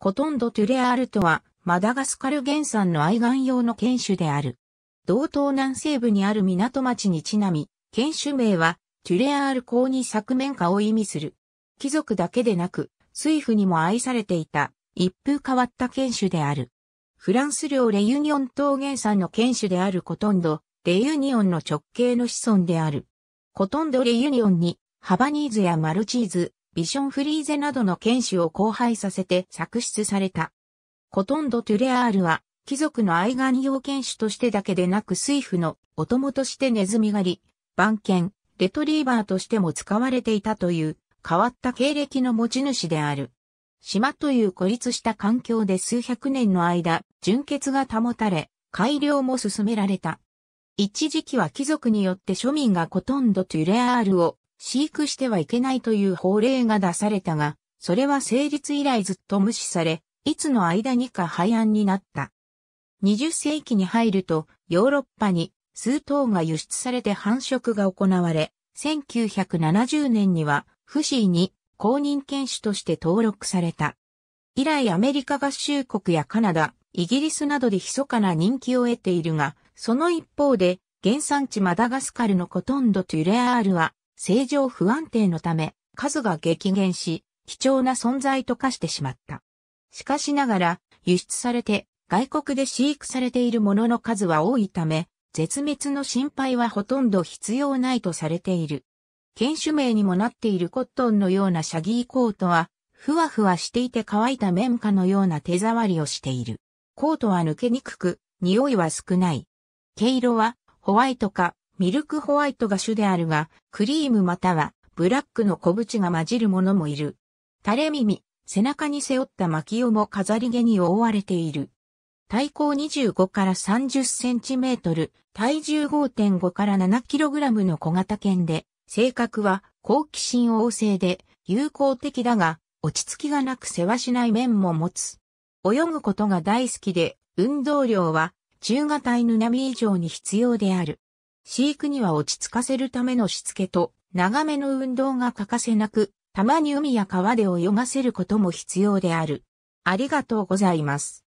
ほとんどトゥレアールとは、マダガスカル原産の愛玩用の犬種である。道東南西部にある港町にちなみ、犬種名は、トゥレアール公に作面化を意味する。貴族だけでなく、水フにも愛されていた、一風変わった犬種である。フランス領レユニオン島原産の犬種であるコトンド、レユニオンの直系の子孫である。コトンドレユニオンに、ハバニーズやマルチーズ、ビションフリーゼなどの剣士を交配させて作出された。ほとんどトゥレアールは、貴族の愛玩用犬種としてだけでなく水夫のお供としてネズミ狩り、番犬、レトリーバーとしても使われていたという変わった経歴の持ち主である。島という孤立した環境で数百年の間、純血が保たれ、改良も進められた。一時期は貴族によって庶民がほとんどトゥレアールを飼育してはいけないという法令が出されたが、それは成立以来ずっと無視され、いつの間にか廃案になった。20世紀に入ると、ヨーロッパに数頭が輸出されて繁殖が行われ、1970年には、フシーに公認犬種として登録された。以来アメリカ合衆国やカナダ、イギリスなどで密かな人気を得ているが、その一方で、原産地マダガスカルのほとんどトゥレアールは、正常不安定のため、数が激減し、貴重な存在と化してしまった。しかしながら、輸出されて、外国で飼育されているものの数は多いため、絶滅の心配はほとんど必要ないとされている。犬種名にもなっているコットンのようなシャギーコートは、ふわふわしていて乾いた綿花のような手触りをしている。コートは抜けにくく、匂いは少ない。毛色は、ホワイトかミルクホワイトが主であるが、クリームまたはブラックの小縁が混じるものもいる。垂れ耳、背中に背負った巻をも飾り毛に覆われている。体高25から30センチメートル、体重5.5から7キログラムの小型犬で、性格は好奇心旺盛で友好的だが、落ち着きがなく世話しない面も持つ。泳ぐことが大好きで、運動量は中型犬並み以上に必要である。飼育には落ち着かせるためのしつけと、長めの運動が欠かせなく、たまに海や川で泳がせることも必要である。ありがとうございます。